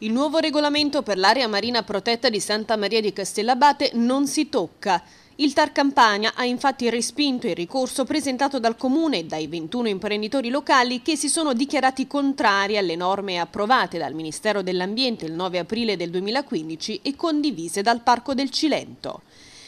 Il nuovo regolamento per l'area marina protetta di Santa Maria di Castellabate non si tocca. Il Tar Campania ha infatti respinto il ricorso presentato dal Comune e dai 21 imprenditori locali che si sono dichiarati contrari alle norme approvate dal Ministero dell'Ambiente il 9 aprile del 2015 e condivise dal Parco del Cilento.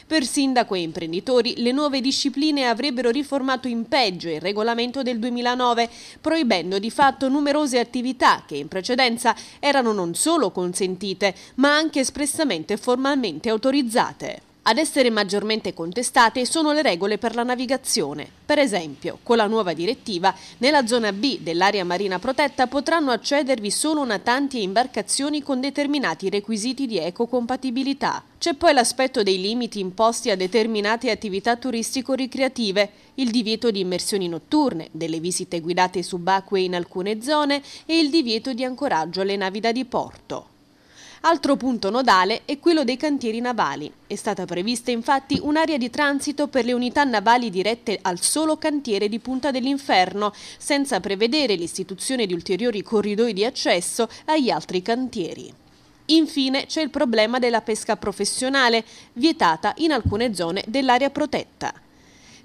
Per sindaco e imprenditori le nuove discipline avrebbero riformato in peggio il regolamento del 2009, proibendo di fatto numerose attività che in precedenza erano non solo consentite, ma anche espressamente formalmente autorizzate. Ad essere maggiormente contestate sono le regole per la navigazione. Per esempio, con la nuova direttiva, nella zona B dell'area marina protetta potranno accedervi solo natanti e imbarcazioni con determinati requisiti di ecocompatibilità. C'è poi l'aspetto dei limiti imposti a determinate attività turistico-ricreative, il divieto di immersioni notturne, delle visite guidate subacquee in alcune zone e il divieto di ancoraggio alle navi da diporto. Altro punto nodale è quello dei cantieri navali. È stata prevista infatti un'area di transito per le unità navali dirette al solo cantiere di Punta dell'Inferno, senza prevedere l'istituzione di ulteriori corridoi di accesso agli altri cantieri. Infine c'è il problema della pesca professionale, vietata in alcune zone dell'area protetta.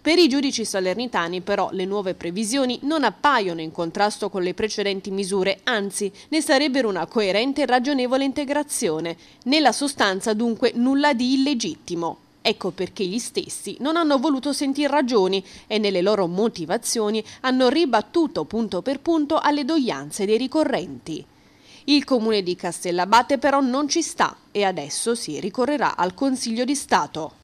Per i giudici salernitani però le nuove previsioni non appaiono in contrasto con le precedenti misure, anzi ne sarebbero una coerente e ragionevole integrazione. Nella sostanza dunque nulla di illegittimo. Ecco perché gli stessi non hanno voluto sentir ragioni e nelle loro motivazioni hanno ribattuto punto per punto alle doglianze dei ricorrenti. Il comune di Castellabate però non ci sta e adesso si ricorrerà al Consiglio di Stato.